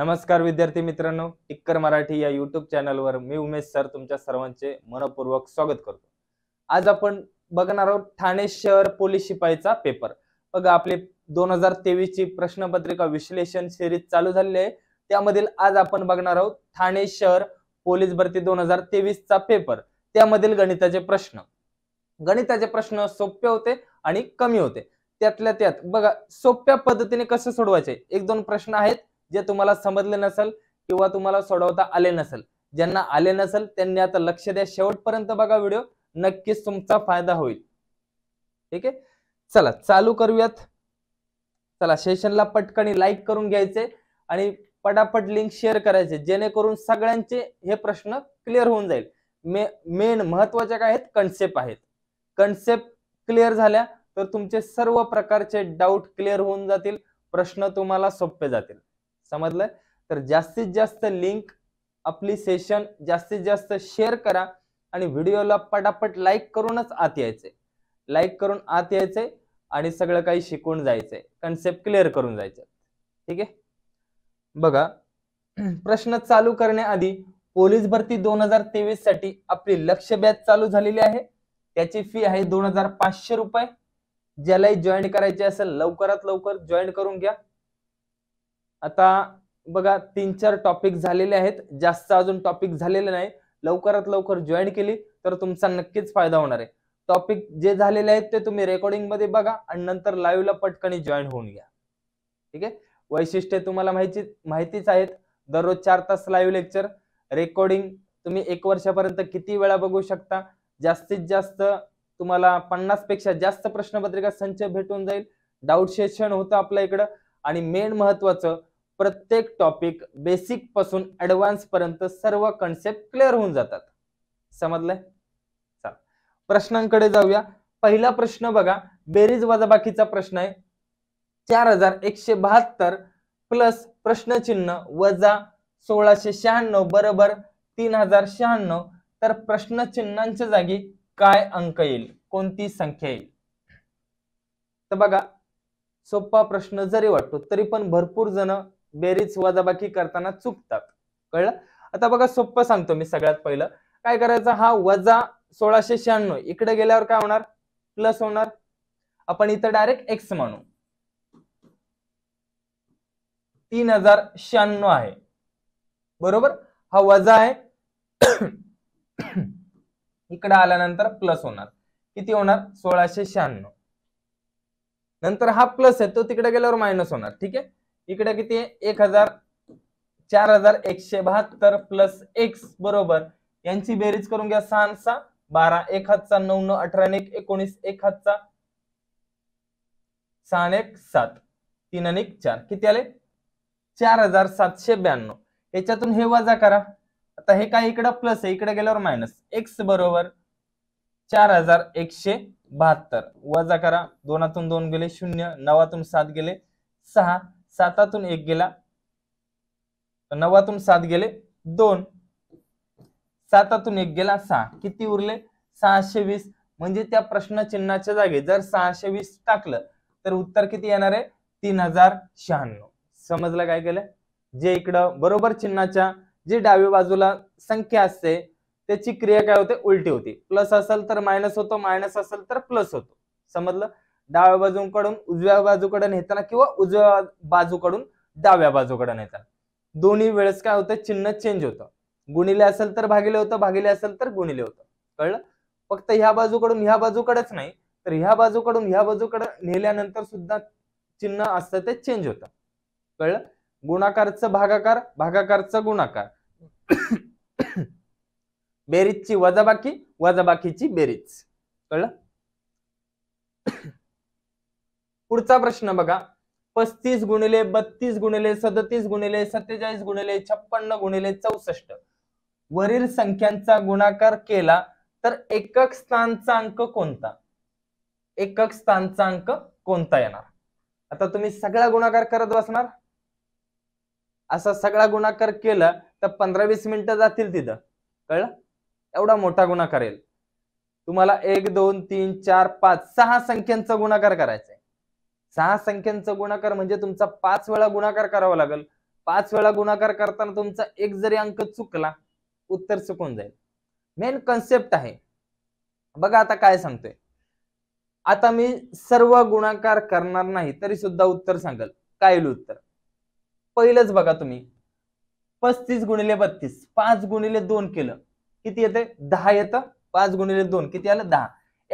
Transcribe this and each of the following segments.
नमस्कार विद्यार्थी मित्रांनो इक्कर मराठी या युट्यूब चॅनलवर मी उमेश सर तुमच्या सर्वांचे मनपूर्वक स्वागत करतो आज आपण बघणार आहोत ठाणे शहर पोलीस शिपाईचा पेपर बघा आपले दोन हजार तेवीस ची प्रश्नपत्रिका विश्लेषण सिरीज चालू झालेली आहे त्यामधील आज आपण बघणार आहोत ठाणे शहर पोलीस भरती दोन हजार तेवीस चा पेपर त्यामधील गणिताचे प्रश्न गणिताचे प्रश्न सोपे होते आणि कमी होते त्यातल्या त्यात बघा सोप्या पद्धतीने कसं सोडवायचे एक दोन प्रश्न आहेत जे तुम्हाला समजले नसेल किंवा तुम्हाला सोडवता आले नसेल ज्यांना आले नसेल त्यांनी आता लक्ष द्या शेवटपर्यंत बघा व्हिडिओ नक्कीच तुमचा फायदा होईल ठीक आहे चला चालू करूयात चला सेशनला पटकन लाईक करून घ्यायचे आणि पटापट लिंक शेअर करायचे जेणेकरून सगळ्यांचे हे प्रश्न क्लिअर होऊन जाईल मे मेन महत्वाचे काय आहेत कन्सेप्ट आहेत कन्सेप्ट क्लिअर झाल्या तर तुमचे सर्व प्रकारचे डाऊट क्लिअर होऊन जातील प्रश्न तुम्हाला सोपे जातील समजलं तर जास्तीत जास्त लिंक आपली सेशन जास्तीत जास्त शेअर करा आणि व्हिडिओला पटापट लाईक करूनच आत यायचे लाईक करून आत यायचे आणि सगळं काही शिकून जायचंय कन्सेप्ट क्लिअर करून जायचं ठीक आहे बघा प्रश्न चालू करण्याआधी पोलीस भरती दोन हजार तेवीस साठी आपली लक्ष बॅच चालू झालेली आहे त्याची फी आहे दोन हजार पाचशे रुपये ज्यालाही जॉईन करायची असेल लवकरात लवकर जॉईन करून घ्या आता बघा तीन चार टॉपिक झालेले आहेत जास्त अजून टॉपिक झालेले नाही लवकरात लवकर जॉईन केली तर तुमचा नक्कीच फायदा होणार आहे टॉपिक जे झालेले आहेत ते तुम्ही रेकॉर्डिंग मध्ये बघा आणि नंतर लाईव्हला पटकन जॉईन होऊन घ्या ठीक आहे वैशिष्ट्ये तुम्हाला माहिती माहितीच आहेत दररोज चार तास लाईव्ह लेक्चर रेकॉर्डिंग तुम्ही एक वर्षापर्यंत किती वेळा बघू शकता जास्तीत जास्त तुम्हाला पन्नास पेक्षा जास्त प्रश्नपत्रिका संच भेटून जाईल डाऊट सेशन होतं आपल्या इकडं आणि मेन महत्वाचं प्रत्येक टॉपिक बेसिक पासून ऍडव्हान्स पर्यंत सर्व कन्सेप्ट क्लिअर होऊन जातात समजलंय प्रश्नांकडे जाऊया पहिला प्रश्न बघा बेरीज वजा बाकीचा प्रश्न आहे चार हजार एकशे बहात्तर प्लस प्रश्नचिन्ह वजा सोळाशे शहाण्णव बरोबर तीन हजार शहाण्णव तर प्रश्नचिन्हांच्या जागी काय अंक येईल कोणती संख्या येईल तर बघा सोपा प्रश्न जरी वाटतो तरी पण भरपूर जण बेरीज वजाबाकी करताना चुकतात कळलं आता बघा सोप्पं सांगतो मी सगळ्यात पहिलं काय करायचं हा वजा सोळाशे शहाण्णव इकडे गेल्यावर काय होणार प्लस होणार आपण इथं डायरेक्ट एक्स म्हणू तीन हजार शहाण्णव आहे बरोबर हा वजा आहे इकडे आल्यानंतर प्लस होणार किती होणार सोळाशे शहाण्णव नंतर हा प्लस आहे तो तिकडे गेल्यावर मायनस होणार ठीक आहे इकडे किती एक हजार चार हजार एकशे बहात्तर प्लस एक्स बरोबर यांची बेरीज करून घ्या सहा सहा बारा एक हातचा नऊ नऊ अठरा एक एकोणीस एक हातचा सहा एक सात तीन आणि चार किती आले चार हजार सातशे ब्याण्णव याच्यातून हे वजा करा आता हे काय इकडं प्लस आहे इकडे गेल्यावर मायनस एक्स बरोबर चार हजार एकशे बहात्तर वजा करा दोनातून दोन गेले शून्य नवातून सात गेले सहा सातातून एक गेला नवातून सात गेले दोन सातातून एक गेला सहा किती उरले सहाशे वीस म्हणजे त्या प्रश्नचिन्हाच्या जागी जर सहाशे वीस टाकलं तर उत्तर किती येणार आहे तीन हजार शहाण्णव समजलं काय केलं जे इकडं बरोबर चिन्हाच्या जे डाव्या बाजूला संख्या असते त्याची क्रिया काय होते उलटी होती प्लस असेल तर मायनस होतो मायनस असेल तर प्लस होतो समजलं डाव्या बाजूकडून उजव्या बाजूकडे नेताना किंवा उजव्या बाजूकडून डाव्या बाजूकडे नेताना दोन्ही वेळेस काय होतं चिन्ह चेंज होतं गुणिले असेल तर भागिले होतं भागिले असेल तर गुणिले होतं कळलं फक्त ह्या बाजूकडून ह्या बाजूकडेच नाही तर ह्या बाजूकडून ह्या बाजूकडे नेल्यानंतर सुद्धा चिन्ह असतं ते चेंज होतं कळलं गुणाकारचं भागाकार भागाकारचं गुणाकार बेरीजची वजाबाकी वजाबाकीची बेरीज कळलं पुढचा प्रश्न बघा पस्तीस गुणिले बत्तीस गुणिले सदतीस गुणिले सत्तेचाळीस गुणिले छप्पन्न गुणिले चौसष्ट वरील संख्यांचा गुणाकार केला तर एकक स्थानचा अंक कोणता एकक स्थानचा अंक कोणता येणार आता तुम्ही सगळा गुणाकार करत बसणार असा सगळा गुणाकार केला तर पंधरा वीस मिनिटं जातील तिथं कळलं एवढा मोठा गुणाकार येईल तुम्हाला एक दोन तीन चार पाच सहा संख्यांचा गुणाकार करायचा आहे सहा संख्यांचा गुणाकार म्हणजे तुमचा पाच वेळा गुणाकार करावा लागेल पाच वेळा गुणाकार करताना तुमचा एक जरी अंक चुकला उत्तर चुकून जाईल मेन कन्सेप्ट आहे बघा आता काय सांगतोय आता मी सर्व गुणाकार करणार नाही तरी सुद्धा उत्तर सांगाल काय उत्तर पहिलंच बघा तुम्ही पस्तीस गुणिले बत्तीस पाच गुणिले दोन केलं किती येते दहा येतं पाच गुणिले दोन किती आलं दहा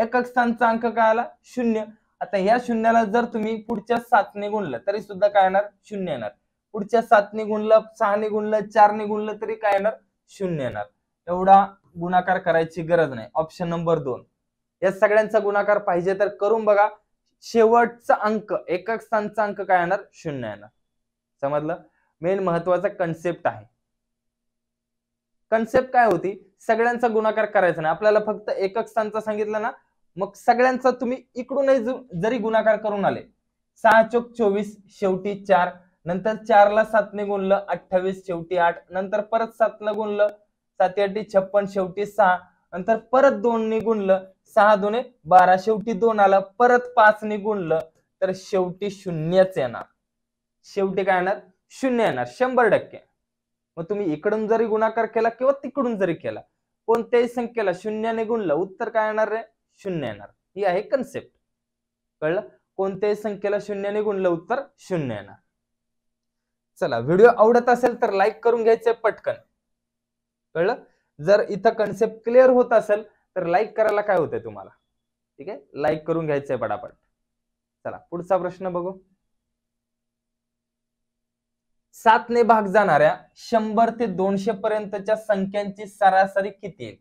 एकक स्थानचा अंक काय आला शून्य आता ह्या शून्याला जर तुम्ही पुढच्या सातने गुणलं तरी सुद्धा काय येणार शून्य येणार पुढच्या सातने गुणलं सहाने गुणलं चारने गुणलं तरी काय येणार शून्य येणार एवढा गुणाकार करायची गरज नाही ऑप्शन नंबर दोन या सगळ्यांचा गुणाकार पाहिजे तर करून बघा शेवटचा अंक एकक स्थानचा अंक काय येणार शून्य येणार समजलं मेन महत्वाचा कन्सेप्ट आहे कन्सेप्ट काय होती सगळ्यांचा गुणाकार करायचा नाही आपल्याला फक्त एकक स्थानचा सांगितलं ना मग सगळ्यांचा तुम्ही इकडूनही जरी गुणाकार करून आले सहा चोक चोवीस शेवटी चार नंतर चारला सातने गुणलं अठ्ठावीस शेवटी आठ नंतर परत सातला गुणलं सात आठी छप्पन शेवटी सहा नंतर परत दोनने गुणलं सहा दोन बारा शेवटी दोन आलं परत पाचने गुणलं तर शेवटी शून्यच येणार शेवटी काय येणार शून्य येणार शंभर टक्के मग तुम्ही इकडून जरी गुणाकार केला किंवा तिकडून जरी केला कोणत्याही संख्येला शून्याने गुणलं उत्तर काय येणार रे शून्य येणार ही आहे कन्सेप्ट कळलं कोणत्याही संख्येला शून्याने गुणलं उत्तर शून्य येणार चला व्हिडिओ आवडत असेल तर लाईक करून घ्यायचंय पटकन कळलं जर इथं कन्सेप्ट क्लिअर होत असेल तर लाईक करायला काय होतंय तुम्हाला ठीक आहे लाईक करून घ्यायचंय पटापट चला पुढचा प्रश्न बघू सातने भाग जाणाऱ्या शंभर ते दोनशे पर्यंतच्या संख्यांची सरासरी किती येईल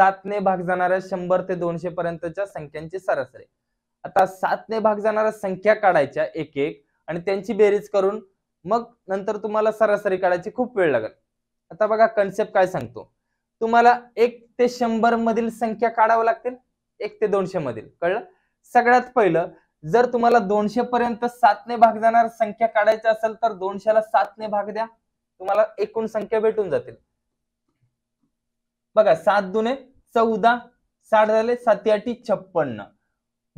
सातने भाग जाणाऱ्या शंभर ते दोनशे पर्यंतच्या संख्यांची सरासरी आता सातने भाग जाणाऱ्या संख्या काढायच्या एक एक आणि त्यांची बेरीज करून मग नंतर तुम्हाला सरासरी काढायची खूप वेळ लागेल आता बघा कन्सेप्ट काय सांगतो तुम्हाला एक ते शंभर मधील संख्या काढावं लागतील एक ते दोनशे मधील कळलं सगळ्यात पहिलं जर तुम्हाला दोनशे पर्यंत सातने भाग जाणार संख्या काढायची असेल तर दोनशेला सातने भाग द्या तुम्हाला एकूण संख्या भेटून जातील बघा सात दुने चौदा साठ झाले साती छप्पन्न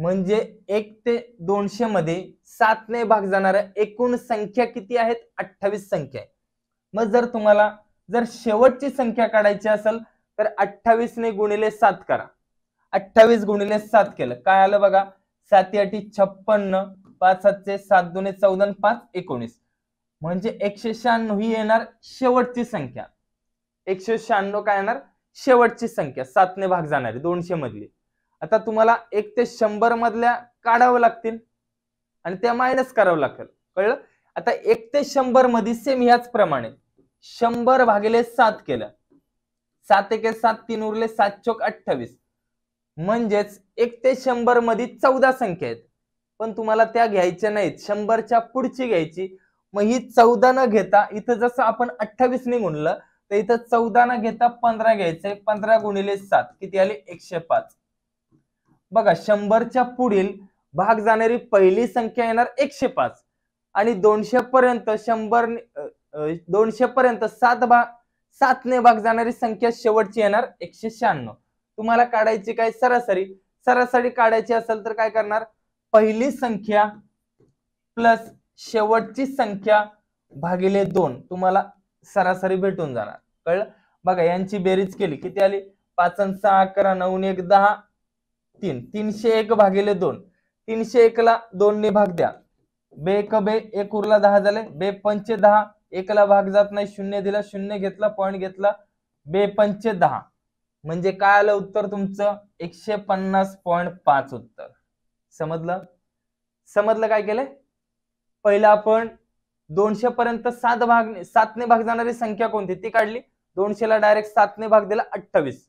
म्हणजे एक ते दोनशे मध्ये सात ने भाग जाणाऱ्या एकूण संख्या किती आहेत अठ्ठावीस संख्या आहे मग जर तुम्हाला जर शेवटची संख्या काढायची असेल तर अठ्ठावीस ने गुणिले सात करा अठ्ठावीस गुणिले सात केलं काय आलं बघा साती आठी छप्पन्न पाच सातशे सात दोन्ही चौदा पाच एकोणीस म्हणजे एकशे शहाण्णव ही येणार शेवटची संख्या एकशे शहाण्णव काय येणार शेवटची संख्या सातने भाग जाणारी दोनशे मधली आता तुम्हाला एक ते शंभर मधल्या काढावं लागतील आणि त्या मायनस करावं लागेल कळलं आता एक ते शंभर मध्ये सेम ह्याच प्रमाणे शंभर भागिले सात केलं सात एके सात तीन उरले सात चोक अठ्ठावीस म्हणजेच एक ते शंभर मध्ये चौदा संख्या आहेत पण तुम्हाला त्या घ्यायच्या नाहीत शंभरच्या पुढची घ्यायची मग ही चौदा न घेता इथं जसं आपण अठ्ठावीस गुणलं तर इथं चौदा न घेता पंधरा घ्यायचंय पंधरा गुणिले सात किती आले एकशे पाच बघा शंभरच्या पुढील भाग जाणारी पहिली संख्या येणार एकशे पाच आणि दोनशे पर्यंत शंभर दोनशे पर्यंत सात भाग सातने भाग जाणारी संख्या शेवटची येणार एकशे शहाण्णव तुम्हाला काढायची काय सरासरी सरासरी काढायची असेल तर काय करणार पहिली संख्या प्लस शेवटची संख्या भागिले दोन तुम्हाला सरासरी भेटून जाणार कळलं बघा यांची बेरीज केली किती आली पाच सहा अकरा नऊ एक दहा तीन तीनशे एक भागिले दोन तीनशे एक ला दोन ने भाग द्या बे एक बे एक उरला दहा झाले बे पंचे दहा एकला भाग जात नाही शून्य दिला शून्य घेतला पॉईंट घेतला बे पंचे दहा म्हणजे काय आलं उत्तर तुमचं एकशे पन्नास पॉईंट पाच उत्तर समजलं समजलं काय केलंय पहिला आपण दोनशे पर्यंत सात भाग सातने भाग जाणारी संख्या कोणती ती काढली दोनशेला डायरेक्ट सातने भाग दिला अठ्ठावीस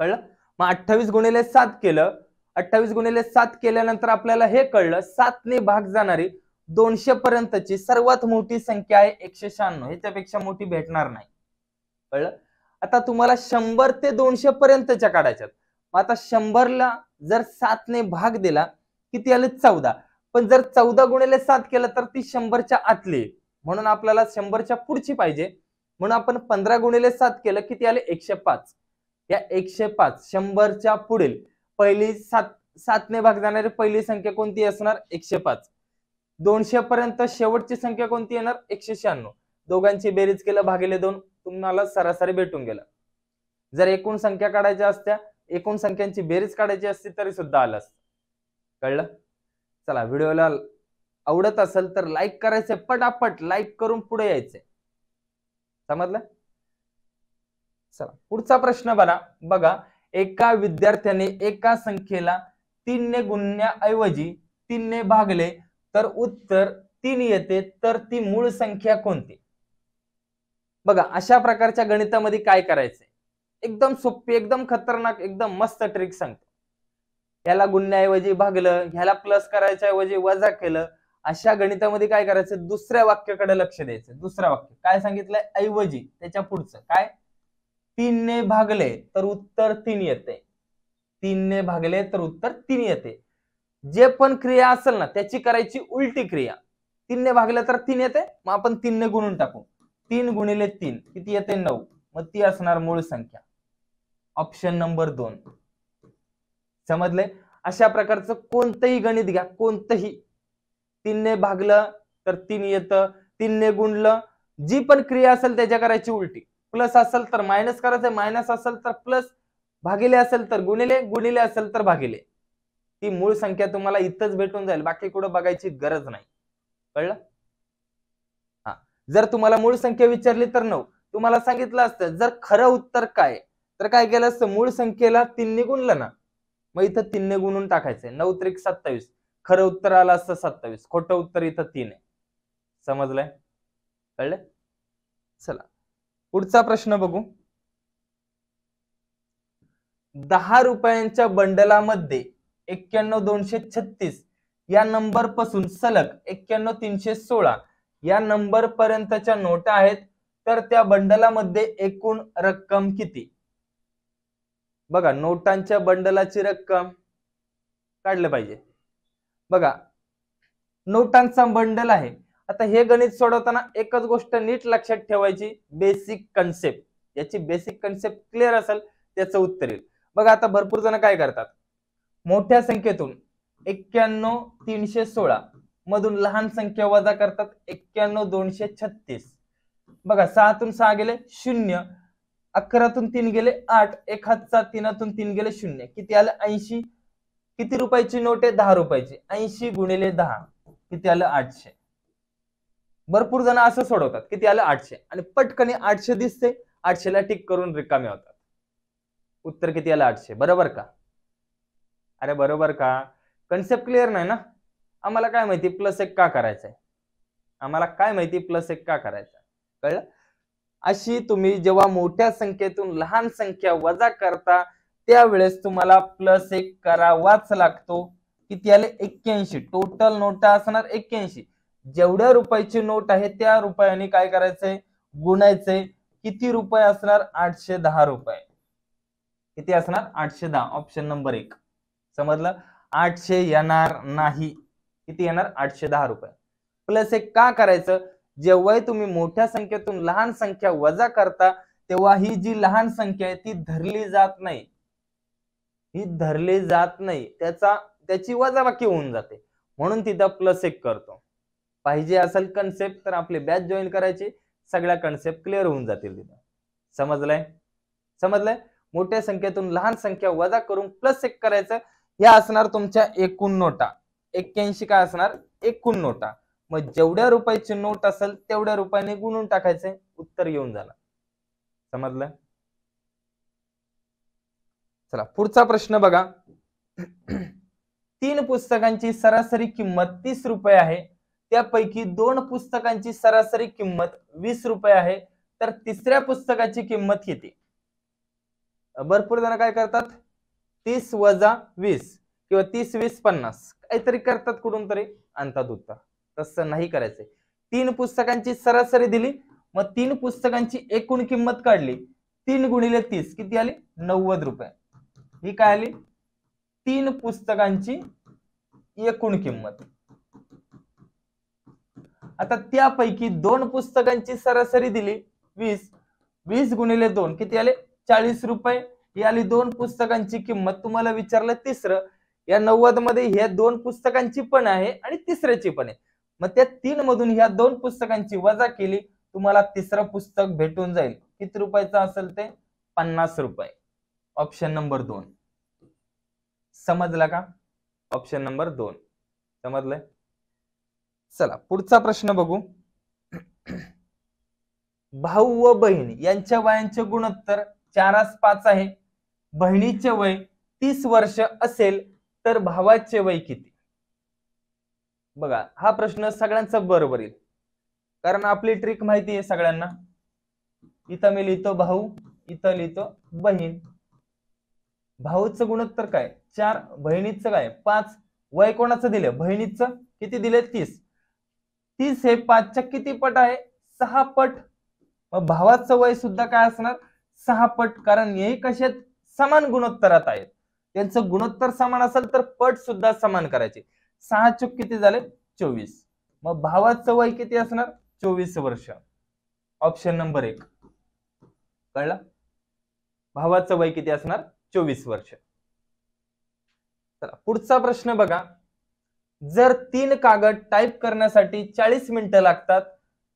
कळलं मग अठ्ठावीस गुणिले सात केलं अठ्ठावीस गुणिले सात केल्यानंतर आपल्याला हे कळलं सातने भाग जाणारी दोनशे पर्यंतची सर्वात मोठी संख्या आहे एकशे शहाण्णव ह्याच्यापेक्षा मोठी भेटणार नाही कळलं आता तुम्हाला शंभर ते दोनशे पर्यंतच्या काढायच्यात मग आता शंभरला जर सात ने भाग दिला किती आले चौदा पण जर चौदा गुणिले सात केलं तर ती शंभरच्या आतली म्हणून आपल्याला शंभरच्या पुढची पाहिजे म्हणून आपण पंधरा गुणिले सात केलं किती आले एकशे पाच या एकशे पाच शंभरच्या पुढील पहिली सात सातने भाग जाणारी पहिली संख्या कोणती असणार एकशे पाच दोनशे पर्यंत शेवटची संख्या कोणती येणार एकशे शहाण्णव दोघांची बेरीज केलं भागिले दोन तुम्हाला सरासरी भेटून गेलं जर एकूण संख्या काढायच्या असत्या एकूण संख्यांची बेरीज काढायची असती तरी सुद्धा आलं कळलं चला व्हिडिओला आवडत असेल तर लाईक करायचंय पटापट लाईक करून पुढे यायचे समजलं चला पुढचा प्रश्न बघा बघा एका विद्यार्थ्याने एका संख्येला तीनने गुणण्याऐवजी तीनने भागले तर उत्तर तीन येते तर ती मूळ संख्या कोणती बघा अशा प्रकारच्या गणितामध्ये काय करायचंय एकदम सोपी एकदम खतरनाक एकदम मस्त ट्रिक सांगतो याला गुणण्याऐवजी भागलं ह्याला प्लस करायच्या ऐवजी वजा केलं अशा गणितामध्ये काय करायचं दुसऱ्या वाक्याकडे लक्ष द्यायचं दुसरं वाक्य काय सांगितलंय ऐवजी त्याच्या पुढचं काय तीनने भागले तर उत्तर तीन येते तीनने भागले तर उत्तर तीन येते जे पण क्रिया असेल ना त्याची करायची उलटी क्रिया तीनने भागले तर तीन येते मग आपण तीनने गुणून टाकू तीन गुणिले तीन किती येते नऊ मग ती असणार मूळ संख्या ऑप्शन नंबर दोन समजले अशा प्रकारचं कोणतंही गणित घ्या कोणतंही तीनने भागलं तर तीन येतं तीनने गुणलं जी पण क्रिया असेल त्याच्या करायची उलटी प्लस असेल तर मायनस करायचं मायनस असेल तर प्लस भागिले असेल तर गुणिले गुणिले असेल तर भागिले ती मूळ संख्या तुम्हाला इथंच भेटून जाईल बाकी कुठं बघायची गरज नाही कळलं हा जर तुम्हाला मूळ संख्या विचारली तर नऊ तुम्हाला सांगितलं असतं जर खरं उत्तर काय तर काय केलं असतं मूळ संख्येला तीन गुणलं ना मग इथं तीनने गुणून टाकायचंय नऊ त्रिक सत्तावीस खरं उत्तर आलं असतं सत्तावीस खोटं उत्तर इथं तीन आहे समजलंय कळलं चला पुढचा प्रश्न बघू दहा रुपयांच्या बंडलामध्ये एक्क्याण्णव दोनशे छत्तीस या नंबर पासून सलग एक्क्याण्णव तीनशे सोळा या नंबर पर्यंतच्या नोटा आहेत तर त्या बंडलामध्ये एकूण रक्कम किती बघा नोटांच्या बंडलाची रक्कम काढलं पाहिजे बघा नोटांचा बंडल आहे आता हे गणित सोडवताना एकच गोष्ट नीट लक्षात ठेवायची बेसिक कन्सेप्ट याची बेसिक कन्सेप्ट क्लिअर असेल त्याचं उत्तर येईल बघा आता भरपूर जण काय करतात मोठ्या संख्येतून एक्क्याण्णव तीनशे सोळा मधून लहान संख्या वजा करतात एक्क्याण्णव दोनशे छत्तीस बघा सहातून सहा गेले शून्य अकरातून तीन गेले आठ एक हातचा तीनातून तीन गेले शून्य किती आलं ऐंशी किती रुपयाची नोट आहे दहा रुपयाची ऐंशी गुणिले दहा किती आलं आठशे भरपूर जण असं सोडवतात किती आलं आठशे आणि पटकने आठशे दिसते आठशेला टिक करून रिकामे होतात उत्तर किती आलं आठशे बरोबर का अरे बरोबर का कन्सेप्ट क्लिअर नाही ना आम्हाला काय माहिती प्लस एक का करायचंय आम्हाला काय माहिती प्लस एक का करायचं कळलं अशी तुम्ही जेव्हा मोठ्या संख्येतून लहान संख्या वजा करता त्यावेळेस तुम्हाला प्लस एक करावाच लागतो किती आले एक्क्याऐंशी टोटल नोटा असणार एक्क्याऐंशी जेवढ्या रुपयाची नोट आहे त्या रुपयाने काय करायचंय गुणायचंय किती रुपये असणार आठशे दहा रुपये किती असणार आठशे दहा ऑप्शन नंबर एक समजलं आठशे येणार नाही किती येणार आठशे दहा रुपये प्लस एक का करायचं जेव्हाही तुम्ही मोठ्या संख्येतून लहान संख्या वजा करता तेव्हा ही जी लहान संख्या आहे ती धरली जात नाही ही धरली जात नाही त्याचा त्याची वजा बाकी होऊन जाते म्हणून तिथं प्लस एक करतो पाहिजे असेल कन्सेप्ट तर आपले बॅच जॉईन करायची सगळ्या कन्सेप्ट क्लिअर होऊन जातील तिथं समजलंय समजलंय मोठ्या संख्येतून लहान संख्या वजा करून प्लस एक करायचं या असणार तुमच्या एकूण नोटा एक्क्याऐंशी काय असणार एकूण नोटा मग जेवढ्या रुपयाची नोट असेल तेवढ्या रुपयाने गुणून टाकायचे उत्तर येऊन झाला समजलं चला पुढचा प्रश्न बघा तीन पुस्तकांची सरासरी किंमत तीस रुपये आहे त्यापैकी दोन पुस्तकांची सरासरी किंमत वीस रुपये आहे तर तिसऱ्या पुस्तकाची किंमत किती भरपूर जण काय करतात तीस वजा वीस किंवा तीस वीस पन्नास काहीतरी करतात कुठून तरी अंतात उत्तर तसं नाही करायचंय तीन पुस्तकांची सरासरी दिली मग तीन पुस्तकांची एकूण किंमत काढली तीन गुणिले तीस किती आली नव्वद रुपये ही काय आली तीन पुस्तकांची एकूण किंमत आता त्यापैकी दोन पुस्तकांची सरासरी दिली वीस वीस गुणिले दोन किती आले चाळीस रुपये ही आली दोन पुस्तकांची किंमत तुम्हाला विचारलं तिसरं या नव्वद मध्ये ह्या दोन पुस्तकांची पण आहे आणि तिसऱ्याची पण आहे मग त्या तीन मधून ह्या दोन पुस्तकांची वजा केली तुम्हाला तिसरं पुस्तक भेटून जाईल किती रुपयाचं असेल ते पन्नास रुपये ऑप्शन नंबर दोन समजला का ऑप्शन नंबर दोन समजलंय चला पुढचा प्रश्न बघू भाऊ व बहीण यांच्या वयांचे गुणोत्तर चारास पाच आहे बहिणीचे वय तीस वर्ष असेल तर भावाचे वय किती बघा हा प्रश्न सगळ्यांचा बरोबर येईल कारण आपली ट्रिक माहिती आहे सगळ्यांना इथं मी लिहितो भाऊ इथं लिहितो बहीण भाऊचं गुणोत्तर काय चार बहिणीचं काय पाच वय कोणाचं दिलं बहिणीचं किती दिले तीस तीस हे पाचच्या किती पट आहे सहा पट मग भावाचं वय सुद्धा काय असणार सहा पट कारण हे कशात समान गुणोत्तरात आहेत त्यांचं गुणोत्तर समान असेल तर पट सुद्धा समान करायचे सहा चुक किती झाले चोवीस मग भावाचं वय किती असणार चोवीस वर्ष ऑप्शन नंबर एक कळला भावाचं वय किती असणार चोवीस वर्ष चला पुढचा प्रश्न बघा जर तीन कागद टाइप करण्यासाठी चाळीस मिनिटं लागतात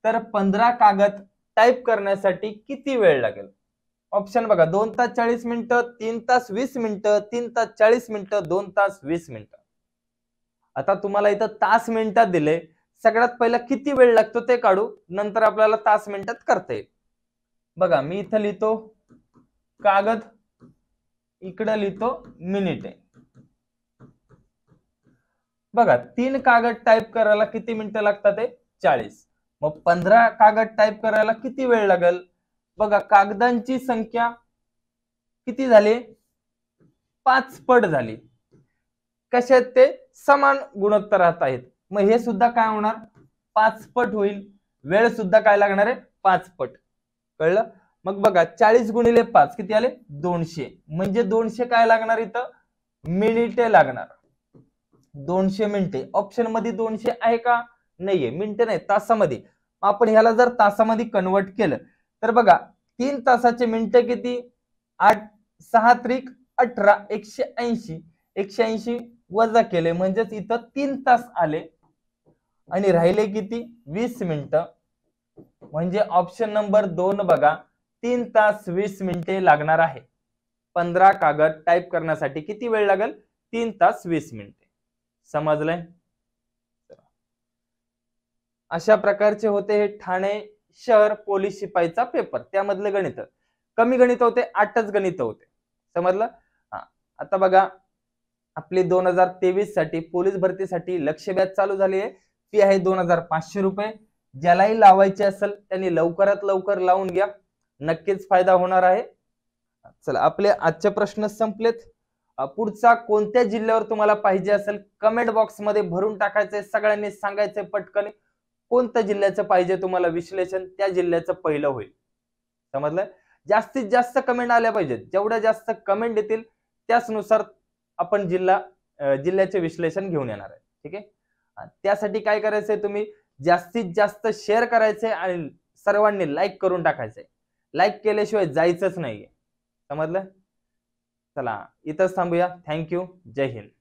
तर पंधरा कागद टाइप करण्यासाठी किती वेळ लागेल ऑप्शन बघा दोन तास चाळीस मिनिटं तीन तास वीस मिनिटं तीन तास चाळीस मिनिटं दोन तास वीस मिनिटं आता तुम्हाला इथं तास मिनिटात दिले सगळ्यात पहिला किती वेळ लागतो ते काढू नंतर आपल्याला तास मिनिटात करता येईल बघा मी इथं लिहितो कागद इकडं लिहितो मिनिटे बघा तीन कागद टाईप करायला किती मिनिटं लागतात ते चाळीस मग पंधरा कागद टाईप करायला किती वेळ लागेल बघा कागदांची संख्या किती झाली पाच पट झाली कसे आहेत ते समान गुणोत्तरात आहेत मग हे सुद्धा काय होणार पाचपट होईल वेळ सुद्धा काय लागणार आहे पाचपट कळलं मग बघा चाळीस गुणिले पाच किती आले दोनशे म्हणजे दोनशे काय लागणार इथं मिनिटे लागणार दोनशे मिनिटे ऑप्शन मध्ये दोनशे आहे का नाहीये मिनिटे नाही तासामध्ये आपण ह्याला जर तासामध्ये कन्वर्ट केलं तर बघा तीन तासाचे मिनिटं किती आठ सहा त्रिक अठरा एकशे ऐंशी एकशे ऐंशी वजा केले म्हणजेच इथं तीन तास आले आणि राहिले किती वीस मिनिट म्हणजे ऑप्शन नंबर दोन बघा तीन तास वीस मिनिटे लागणार आहे पंधरा कागद टाईप करण्यासाठी किती वेळ लागेल तीन तास वीस मिनिटे समजलंय अशा प्रकारचे होते हे ठाणे शहर पोलीस शिपाईचा पेपर त्यामधले गणित कमी गणित होते आठच गणित होते समजलं हा आता बघा आपली दोन हजार तेवीस साठी पोलीस भरतीसाठी लक्ष व्याज चालू झाली आहे फी आहे दोन हजार पाचशे रुपये ज्यालाही लावायचे असेल त्यांनी लवकरात लवकर लावून घ्या नक्कीच फायदा होणार आहे चला आपले आजचे प्रश्न संपलेत पुढचा कोणत्या जिल्ह्यावर तुम्हाला पाहिजे असेल कमेंट बॉक्स मध्ये भरून टाकायचंय सगळ्यांनी सांगायचंय पटकन कोणत्या जिल्ह्याचं पाहिजे तुम्हाला विश्लेषण त्या जिल्ह्याचं पहिलं होईल समजलं जास्तीत जास्त कमेंट आल्या पाहिजेत जेवढ्या जास्त कमेंट येतील त्याचनुसार आपण जिल्हा जिल्ह्याचे विश्लेषण घेऊन येणार आहे ठीक आहे त्यासाठी काय करायचंय तुम्ही जास्तीत जास्त शेअर करायचे आणि सर्वांनी लाईक करून टाकायचंय लाईक केल्याशिवाय जायचंच नाहीये समजलं चला इथंच थांबूया थँक्यू जय हिंद